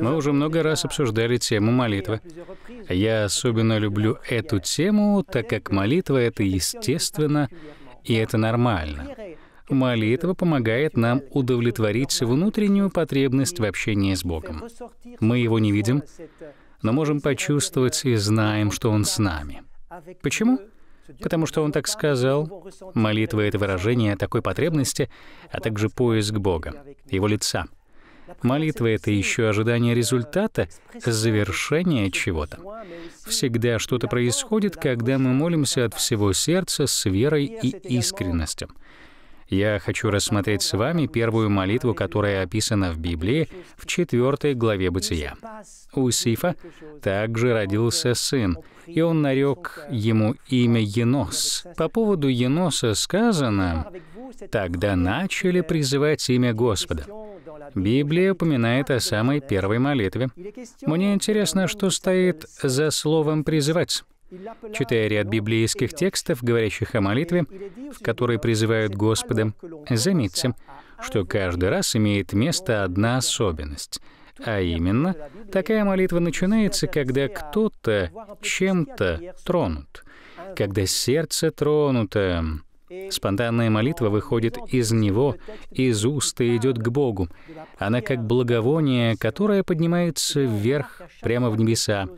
Мы уже много раз обсуждали тему молитвы. Я особенно люблю эту тему, так как молитва — это естественно и это нормально. Молитва помогает нам удовлетворить внутреннюю потребность в общении с Богом. Мы Его не видим, но можем почувствовать и знаем, что Он с нами. Почему? Потому что Он так сказал. Молитва — это выражение такой потребности, а также поиск Бога, Его лица — Молитва — это еще ожидание результата, завершение чего-то. Всегда что-то происходит, когда мы молимся от всего сердца с верой и искренностью. Я хочу рассмотреть с вами первую молитву, которая описана в Библии в 4 главе Бытия. У Сифа также родился сын, и он нарек ему имя Енос. По поводу Еноса сказано, «Тогда начали призывать имя Господа». Библия упоминает о самой первой молитве. Мне интересно, что стоит за словом «призывать». Читая ряд библейских текстов, говорящих о молитве, в которой призывают Господа, заметьте, что каждый раз имеет место одна особенность. А именно, такая молитва начинается, когда кто-то чем-то тронут, когда сердце тронуто. Спонтанная молитва выходит из него, из уст и идет к Богу. Она как благовоние, которое поднимается вверх, прямо в небеса.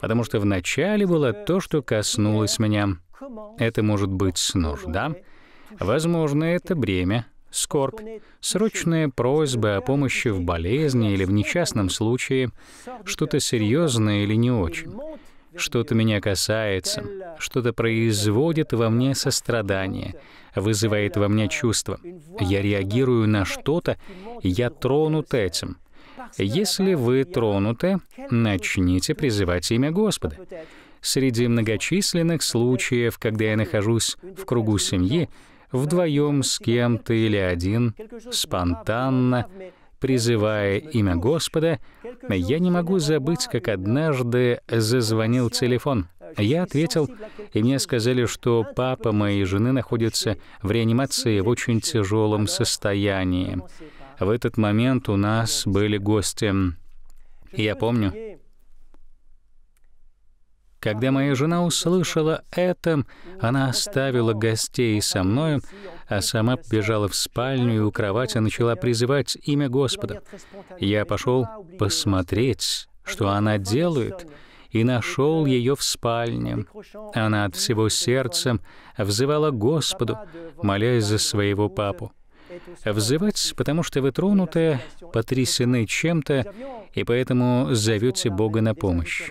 Потому что вначале было то, что коснулось меня. Это может быть нужда. Возможно, это бремя, скорбь, срочная просьба о помощи в болезни или в несчастном случае, что-то серьезное или не очень что-то меня касается, что-то производит во мне сострадание, вызывает во мне чувство. Я реагирую на что-то, я тронут этим. Если вы тронуты, начните призывать имя Господа. Среди многочисленных случаев, когда я нахожусь в кругу семьи, вдвоем с кем-то или один, спонтанно, призывая имя Господа, я не могу забыть, как однажды зазвонил телефон. Я ответил, и мне сказали, что папа моей жены находится в реанимации в очень тяжелом состоянии. В этот момент у нас были гости. Я помню, когда моя жена услышала это, она оставила гостей со мною, а сама побежала в спальню и у кровати начала призывать имя Господа. Я пошел посмотреть, что она делает, и нашел ее в спальне. Она от всего сердца взывала Господу, молясь за своего папу. Взывать, потому что вы тронуты, потрясены чем-то, и поэтому зовете Бога на помощь.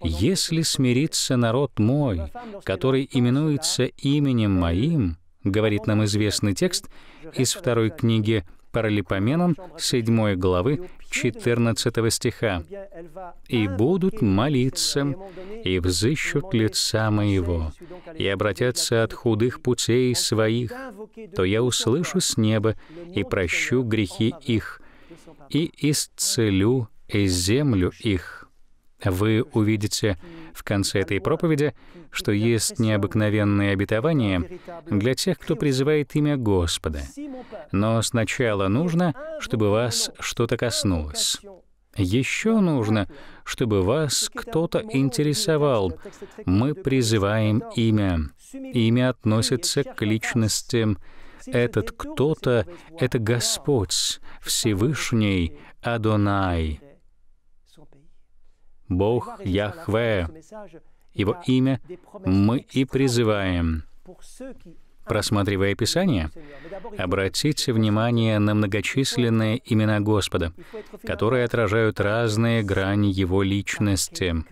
«Если смирится народ мой, который именуется именем моим», говорит нам известный текст из второй книги Паралипоменон 7 главы 14 стиха. «И будут молиться, и взыщут лица моего, и обратятся от худых путей своих, то я услышу с неба и прощу грехи их, и исцелю землю их». Вы увидите в конце этой проповеди, что есть необыкновенные обетования для тех, кто призывает имя Господа. Но сначала нужно, чтобы вас что-то коснулось. Еще нужно, чтобы вас кто-то интересовал. Мы призываем имя. Имя относится к личностям. Этот кто-то — это Господь, Всевышний, Адонай. Бог Яхве. Его имя мы и призываем. Просматривая Писание, обратите внимание на многочисленные имена Господа, которые отражают разные грани Его личности.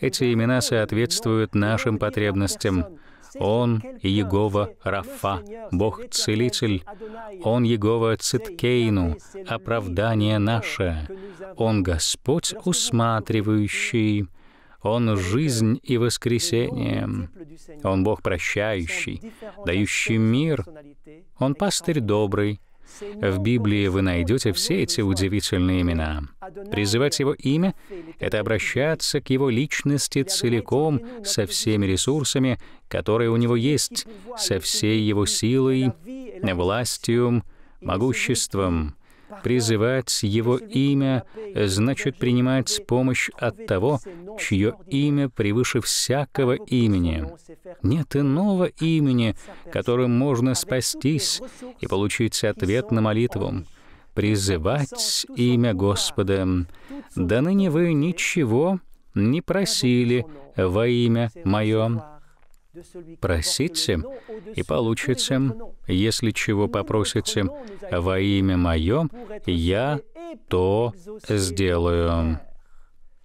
Эти имена соответствуют нашим потребностям — он Егова Рафа, Бог-целитель. Он Егова Циткейну, оправдание наше. Он Господь усматривающий. Он — жизнь и воскресение. Он — Бог прощающий, дающий мир. Он — пастырь добрый, в Библии вы найдете все эти удивительные имена. Призывать Его имя — это обращаться к Его личности целиком, со всеми ресурсами, которые у Него есть, со всей Его силой, властью, могуществом, Призывать Его имя значит принимать помощь от того, чье имя превыше всякого имени. Нет иного имени, которым можно спастись и получить ответ на молитву. Призывать имя Господа. до ныне вы ничего не просили во имя Мое Просите, и получите, если чего попросите во имя Мое, я то сделаю.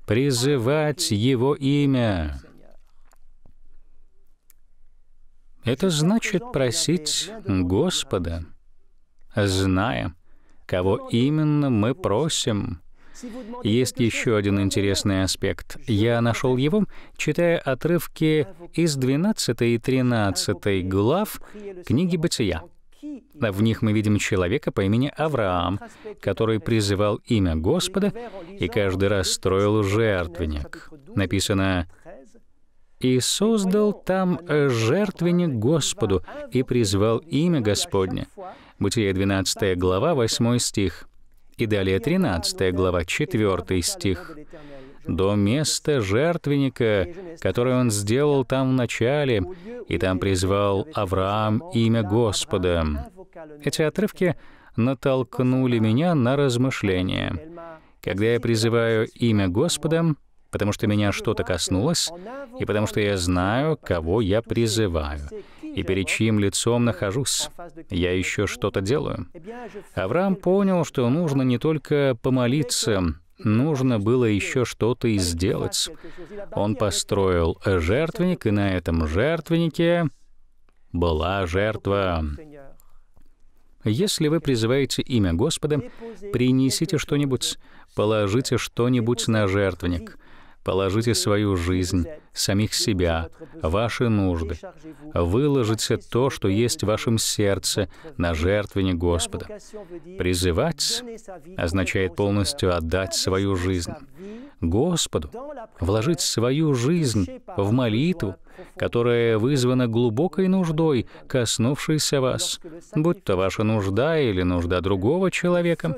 Призывать Его имя. Это значит просить Господа, зная, кого именно мы просим, есть еще один интересный аспект. Я нашел его, читая отрывки из 12 и 13 глав книги «Бытия». В них мы видим человека по имени Авраам, который призывал имя Господа и каждый раз строил жертвенник. Написано «И создал там жертвенник Господу и призвал имя Господне». Бытие 12 глава, 8 стих. И далее 13 глава, 4 стих. «До места жертвенника, которое он сделал там в начале, и там призвал Авраам имя Господа». Эти отрывки натолкнули меня на размышления. Когда я призываю имя Господа, потому что меня что-то коснулось, и потому что я знаю, кого я призываю и перед чьим лицом нахожусь. Я еще что-то делаю. Авраам понял, что нужно не только помолиться, нужно было еще что-то и сделать. Он построил жертвенник, и на этом жертвеннике была жертва. Если вы призываете имя Господа, принесите что-нибудь, положите что-нибудь на жертвенник, положите свою жизнь, самих себя, ваши нужды. Выложите то, что есть в вашем сердце, на жертвенник Господа. Призывать означает полностью отдать свою жизнь. Господу вложить свою жизнь в молитву, которая вызвана глубокой нуждой, коснувшейся вас, будь то ваша нужда или нужда другого человека.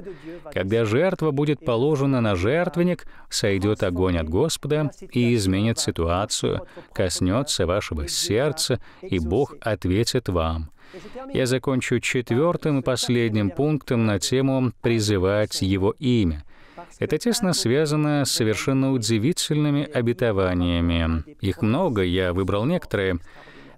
Когда жертва будет положена на жертвенник, сойдет огонь от Господа и изменит ситуацию релаксацию, коснется вашего сердца, и Бог ответит вам. Я закончу четвертым и последним пунктом на тему «Призывать Его имя». Это тесно связано с совершенно удивительными обетованиями. Их много, я выбрал некоторые —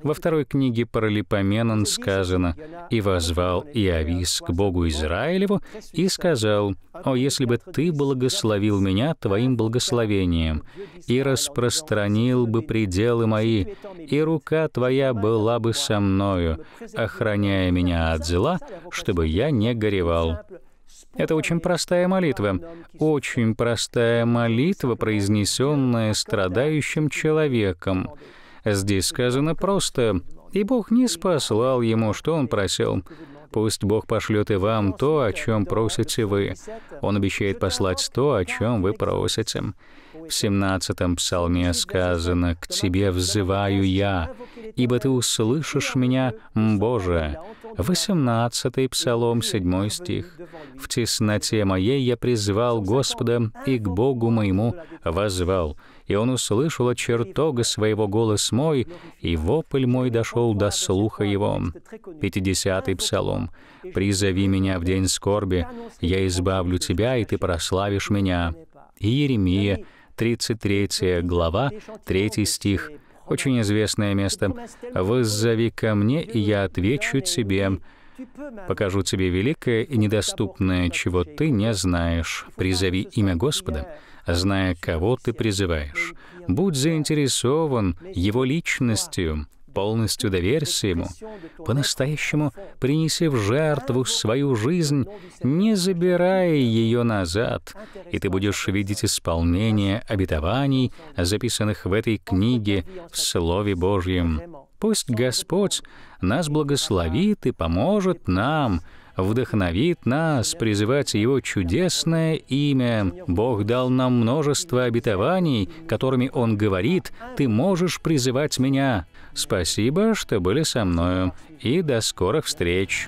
во второй книге Паралипоменон сказано, «И возвал Иовис к Богу Израилеву и сказал, «О, если бы ты благословил меня твоим благословением, и распространил бы пределы мои, и рука твоя была бы со мною, охраняя меня от зла, чтобы я не горевал». Это очень простая молитва, очень простая молитва, произнесенная страдающим человеком. Здесь сказано просто, и Бог не спаслал ему, что он просил. Пусть Бог пошлет и вам то, о чем просите вы. Он обещает послать то, о чем вы просите. В 17 псалме сказано «К Тебе взываю я, ибо Ты услышишь меня, Боже». 18-й псалом, 7 стих. «В тесноте моей я призвал Господа, и к Богу моему возвал. И Он услышал от чертога своего голос мой, и вопль мой дошел до слуха его». псалом. «Призови меня в день скорби, я избавлю тебя, и ты прославишь меня». Иеремия 33 глава, 3 стих. Очень известное место. «Воззови ко мне, и я отвечу тебе, покажу тебе великое и недоступное, чего ты не знаешь. Призови имя Господа, зная, кого ты призываешь. Будь заинтересован Его личностью, полностью доверься Ему, по-настоящему принеси в жертву свою жизнь, не забирая ее назад, и ты будешь видеть исполнение обетований, записанных в этой книге в Слове Божьем. Пусть Господь нас благословит и поможет нам — вдохновит нас призывать Его чудесное имя. Бог дал нам множество обетований, которыми Он говорит, «Ты можешь призывать Меня». Спасибо, что были со мною, и до скорых встреч!